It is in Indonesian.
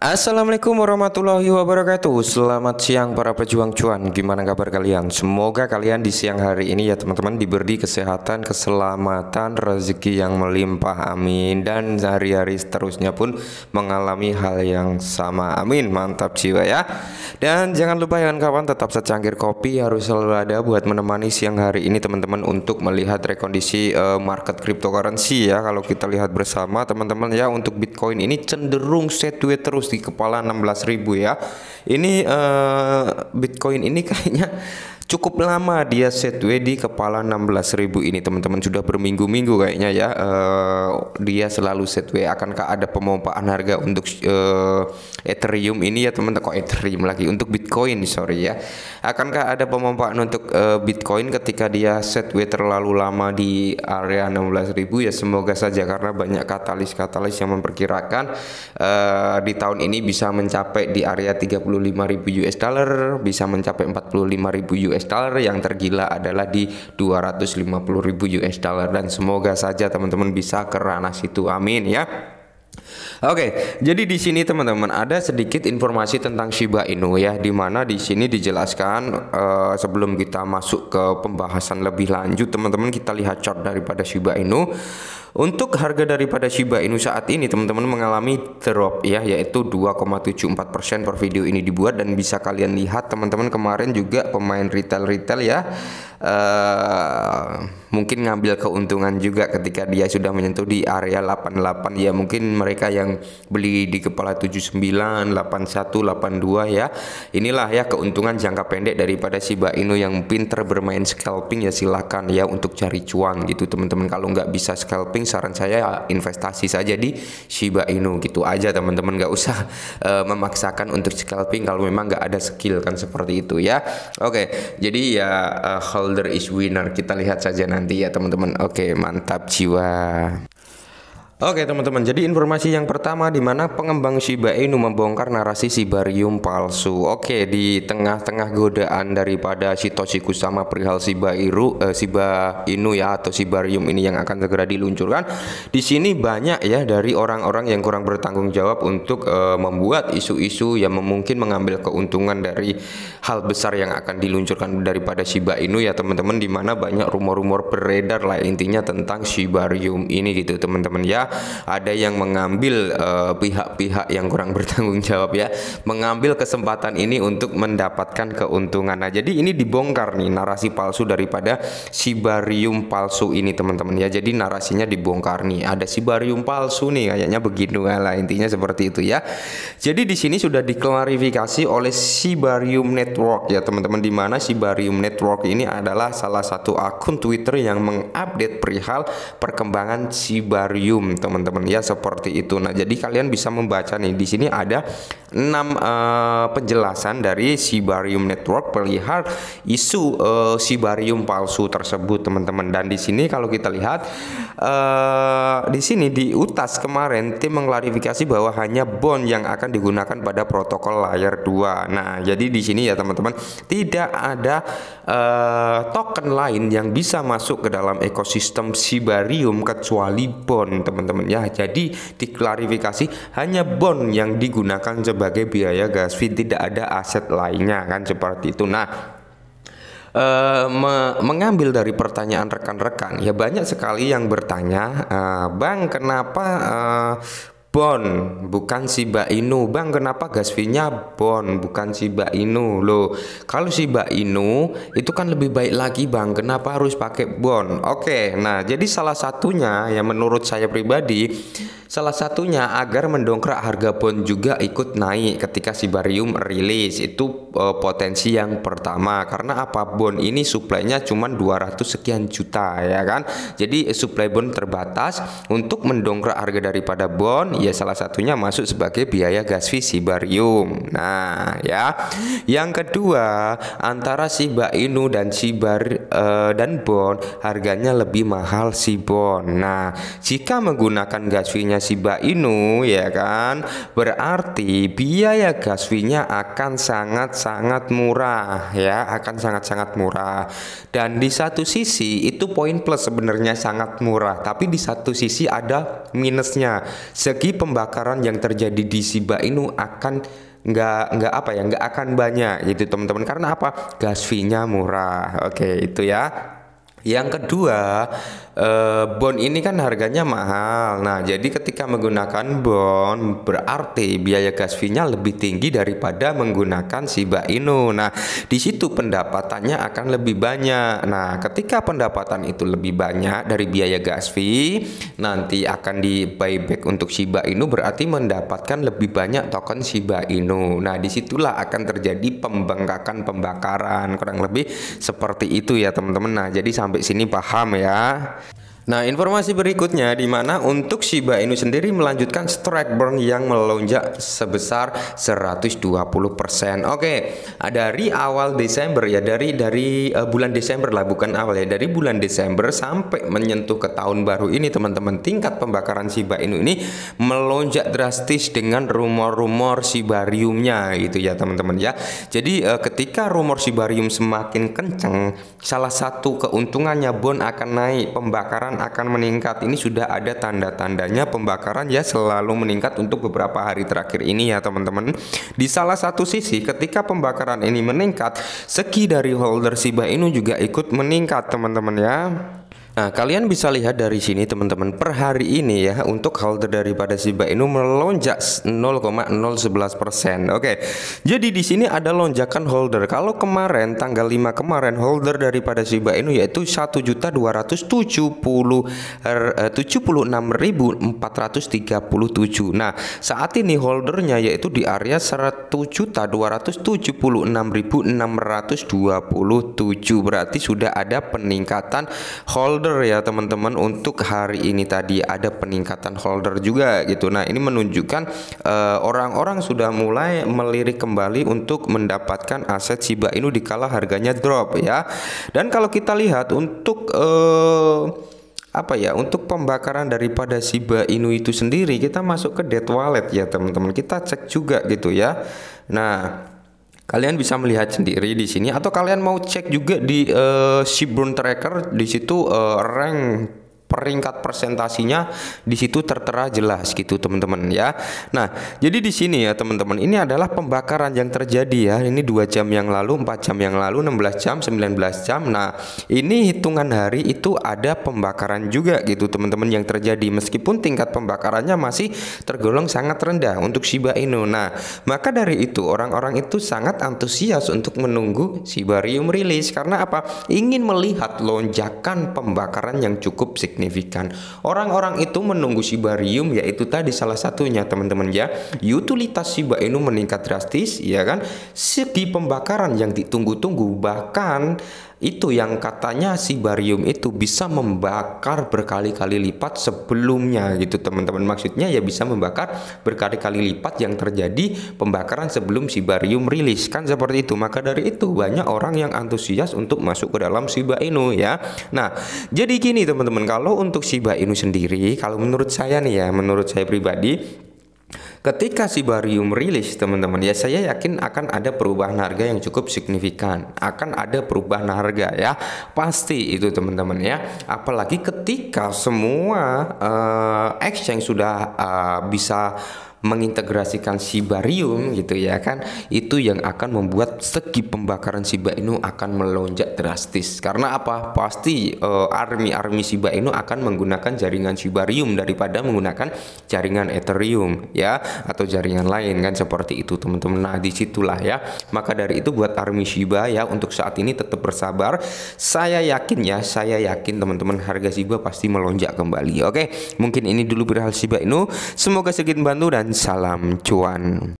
Assalamualaikum warahmatullahi wabarakatuh Selamat siang para pejuang cuan Gimana kabar kalian? Semoga kalian di siang hari ini ya teman-teman Diberi kesehatan, keselamatan, rezeki yang melimpah Amin Dan hari hari seterusnya pun mengalami hal yang sama Amin Mantap jiwa ya Dan jangan lupa ya kawan tetap secangkir kopi Harus selalu ada buat menemani siang hari ini teman-teman Untuk melihat rekondisi uh, market cryptocurrency ya Kalau kita lihat bersama teman-teman ya Untuk Bitcoin ini cenderung setuai terus di kepala 16.000 ya. Ini uh, Bitcoin ini kayaknya cukup lama dia setway di kepala 16.000 ini teman-teman sudah berminggu-minggu kayaknya ya Uh, dia selalu way akankah ada pemompaan harga untuk uh, Ethereum ini ya teman-teman kok Ethereum lagi untuk Bitcoin sorry ya akankah ada pemompaan untuk uh, Bitcoin ketika dia way terlalu lama di area 16.000 ya semoga saja karena banyak katalis-katalis yang memperkirakan uh, di tahun ini bisa mencapai di area 35.000 US dollar, bisa mencapai 45.000 US dollar, yang tergila adalah di 250.000 US dollar dan semoga saja teman-teman bisa ke ranah situ. Amin ya. Oke, jadi di sini teman-teman ada sedikit informasi tentang Shiba Inu ya, di mana di sini dijelaskan uh, sebelum kita masuk ke pembahasan lebih lanjut, teman-teman kita lihat chart daripada Shiba Inu. Untuk harga daripada Shiba Inu saat ini teman-teman mengalami drop ya yaitu 2,74% per video ini dibuat dan bisa kalian lihat teman-teman kemarin juga pemain retail-retail ya Eh, mungkin ngambil keuntungan juga ketika dia sudah menyentuh di area 88 ya mungkin mereka yang beli di kepala 79, 81, 82 ya. Inilah ya keuntungan jangka pendek daripada Shiba Inu yang pinter bermain scalping ya silakan ya untuk cari cuan gitu teman-teman. Kalau nggak bisa scalping saran saya investasi saja di Shiba Inu gitu aja teman-teman nggak usah uh, memaksakan untuk scalping kalau memang nggak ada skill kan seperti itu ya. Oke, jadi ya uh, holder is winner. Kita lihat saja nanti ya teman-teman. Oke, mantap jiwa. Oke teman-teman, jadi informasi yang pertama di mana pengembang Shiba Inu membongkar narasi Sibarium palsu. Oke, di tengah-tengah godaan daripada Shitoshi Kusama perihal Shiba Iru, eh, Shiba Inu ya atau Sibarium ini yang akan segera diluncurkan, di sini banyak ya dari orang-orang yang kurang bertanggung jawab untuk eh, membuat isu-isu yang mungkin mengambil keuntungan dari hal besar yang akan diluncurkan daripada Shiba Inu ya teman-teman, di mana banyak rumor-rumor beredar lah intinya tentang Sibarium ini gitu teman-teman ya ada yang mengambil eh, pihak-pihak uh, yang kurang bertanggung jawab ya, mengambil kesempatan ini untuk mendapatkan keuntungan. Nah, jadi ini dibongkar nih narasi palsu daripada sibarium palsu ini teman-teman ya. Jadi narasinya dibongkar nih, ada sibarium palsu nih kayaknya begitu lah intinya seperti itu ya. Jadi di sini sudah diklarifikasi oleh Sibarium Network ya teman-teman di mana Sibarium Network ini adalah salah satu akun Twitter yang mengupdate perihal perkembangan Sibarium teman-teman ya seperti itu. Nah, jadi kalian bisa membaca nih di sini ada 6 uh, eh, penjelasan dari Sibarium Network perlihat isu uh, Sibarium palsu tersebut teman-teman. Dan di sini kalau kita lihat uh, di sini di UTAS kemarin tim mengklarifikasi bahwa hanya bond yang akan digunakan pada protokol layer 2. Nah, jadi di sini ya teman-teman tidak ada uh, token lain yang bisa masuk ke dalam ekosistem Sibarium kecuali bond teman-teman teman-teman ya jadi diklarifikasi hanya bond yang digunakan sebagai biaya gas fee tidak ada aset lainnya kan seperti itu nah Uh, me mengambil dari pertanyaan rekan-rekan ya banyak sekali yang bertanya uh, bang kenapa uh, Bon, bukan Shiba Inu. Bang, kenapa gas fee-nya Bon, bukan Shiba Inu? Loh, kalau Shiba Inu itu kan lebih baik lagi, Bang. Kenapa harus pakai Bon? Oke, nah jadi salah satunya yang menurut saya pribadi Salah satunya agar mendongkrak harga Bon juga ikut naik ketika si Barium rilis. Itu uh, potensi yang pertama karena apa Bon ini suplainya cuma 200 sekian juta ya kan. Jadi eh, suplai Bon terbatas untuk mendongkrak harga daripada Bon ya salah satunya masuk sebagai biaya gas visi barium. Nah, ya. Yang kedua, antara si Inu dan Shiba e, eh, dan bon harganya lebih mahal si bond. Nah, jika menggunakan gas fee-nya Shiba Inu ya kan, berarti biaya gas fee-nya akan sangat-sangat murah ya, akan sangat-sangat murah. Dan di satu sisi itu poin plus sebenarnya sangat murah, tapi di satu sisi ada minusnya. Segi pembakaran yang terjadi di Shiba Inu akan nggak nggak apa ya nggak akan banyak gitu teman-teman karena apa gas fee-nya murah oke itu ya yang iya. kedua, eh, bond ini kan harganya mahal. Nah, jadi ketika menggunakan bond berarti biaya gas fee-nya lebih tinggi daripada menggunakan Shiba Inu. Nah, di situ pendapatannya akan lebih banyak. Nah, ketika pendapatan itu lebih banyak dari biaya gas fee, nanti akan di buyback untuk Shiba Inu berarti mendapatkan lebih banyak token Shiba Inu. Nah, disitulah akan terjadi pembengkakan pembakaran kurang lebih seperti itu ya teman-teman. Nah, jadi sampai sampai sini paham ya Nah, informasi berikutnya di mana untuk Shiba Inu sendiri melanjutkan strike burn yang melonjak sebesar 120%. Oke, dari awal Desember ya, dari dari uh, bulan Desember lah bukan awal ya, dari bulan Desember sampai menyentuh ke tahun baru ini teman-teman, tingkat pembakaran Shiba Inu ini melonjak drastis dengan rumor-rumor Shibariumnya gitu ya teman-teman ya. Jadi uh, ketika rumor Shibarium semakin kencang salah satu keuntungannya bon akan naik, pembakaran pembakaran akan meningkat. Ini sudah ada tanda-tandanya pembakaran ya selalu meningkat untuk beberapa hari terakhir ini ya teman-teman. Di salah satu sisi ketika pembakaran ini meningkat, seki dari holder Shiba Inu juga ikut meningkat teman-teman ya. Nah, kalian bisa lihat dari sini teman-teman per hari ini ya untuk holder daripada Shiba Inu melonjak 0,011%. Oke. Jadi di sini ada lonjakan holder. Kalau kemarin tanggal 5 kemarin holder daripada Shiba Inu yaitu 1.270 76.437. Er, eh, nah, saat ini holdernya yaitu di area 1.276.627 berarti sudah ada peningkatan holder holder ya teman-teman untuk hari ini tadi ada peningkatan holder juga gitu. Nah, ini menunjukkan eh, orang-orang uh, sudah mulai melirik kembali untuk mendapatkan aset Shiba Inu dikala harganya drop ya. Dan kalau kita lihat untuk uh, apa ya untuk pembakaran daripada Shiba Inu itu sendiri kita masuk ke dead wallet ya teman-teman kita cek juga gitu ya nah Kalian bisa melihat sendiri di sini atau kalian mau cek juga di uh, eh, Shibun Tracker di situ uh, rank peringkat presentasinya di situ tertera jelas gitu teman-teman ya. Nah, jadi di sini ya teman-teman, ini adalah pembakaran yang terjadi ya. Ini dua jam yang lalu, 4 jam yang lalu, 16 jam, 19 jam. Nah, ini hitungan hari itu ada pembakaran juga gitu teman-teman yang terjadi meskipun tingkat pembakarannya masih tergolong sangat rendah untuk Shiba Inu. Nah, maka dari itu orang-orang itu sangat antusias untuk menunggu Shibarium rilis karena apa? Ingin melihat lonjakan pembakaran yang cukup signifikan signifikan. Orang-orang itu menunggu Sibarium yaitu tadi salah satunya teman-teman ya. Utilitas Shiba Inu meningkat drastis ya kan. Segi pembakaran yang ditunggu-tunggu bahkan itu yang katanya si barium itu bisa membakar berkali-kali lipat sebelumnya gitu teman-teman maksudnya ya bisa membakar berkali-kali lipat yang terjadi pembakaran sebelum si barium rilis kan seperti itu maka dari itu banyak orang yang antusias untuk masuk ke dalam Shiba Inu ya nah jadi gini teman-teman kalau untuk Shiba Inu sendiri kalau menurut saya nih ya menurut saya pribadi Ketika si barium rilis, teman-teman, ya saya yakin akan ada perubahan harga yang cukup signifikan. Akan ada perubahan harga ya. Pasti itu, teman-teman ya. Apalagi ketika semua uh, exchange sudah uh, bisa mengintegrasikan sibarium gitu ya kan itu yang akan membuat segi pembakaran Shiba Inu akan melonjak drastis karena apa pasti uh, army-army Shiba Inu akan menggunakan jaringan sibarium daripada menggunakan jaringan Ethereum ya atau jaringan lain kan seperti itu teman-teman nah disitulah ya maka dari itu buat army Shiba ya untuk saat ini tetap bersabar saya yakin ya saya yakin teman-teman harga Shiba pasti melonjak kembali oke mungkin ini dulu berhal Shiba Inu semoga sedikit membantu dan salam cuan.